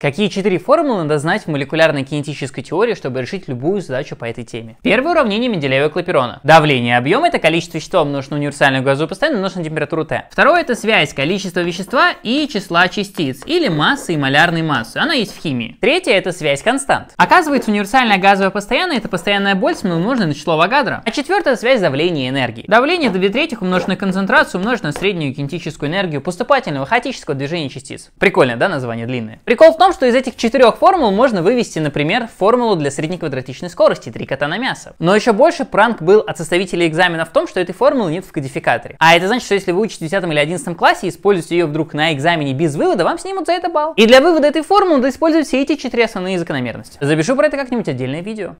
Какие четыре формулы надо знать в молекулярной кинетической теории, чтобы решить любую задачу по этой теме? Первое уравнение Менделеева-Клапперона. Давление и объем – это количество вещества, умноженное на универсальную газовую постоянно, умноженное на температуру Т. Второе – это связь количества вещества и числа частиц, или массы и малярной массы. Она есть в химии. Третье – это связь констант. Оказывается, универсальная газовая постоянная – это постоянная Больцмана, умноженная на число Авогадро. А четвертое – связь давления и энергии. Давление – это 2 третьих умноженное на концентрацию, умноженное на среднюю кинетическую энергию поступательного хаотического движения частиц. Прикольно, да, название длинное? Прикол в том, том, что из этих четырех формул можно вывести, например, формулу для средней квадратичной скорости три кота на мясо. Но еще больше пранк был от составителей экзамена в том, что этой формулы нет в кодификаторе. А это значит, что если вы учите в 10 или 11 классе и используете ее вдруг на экзамене без вывода, вам снимут за это балл. И для вывода этой формулы надо использовать все эти четыре основные закономерности. Запишу про это как-нибудь отдельное видео.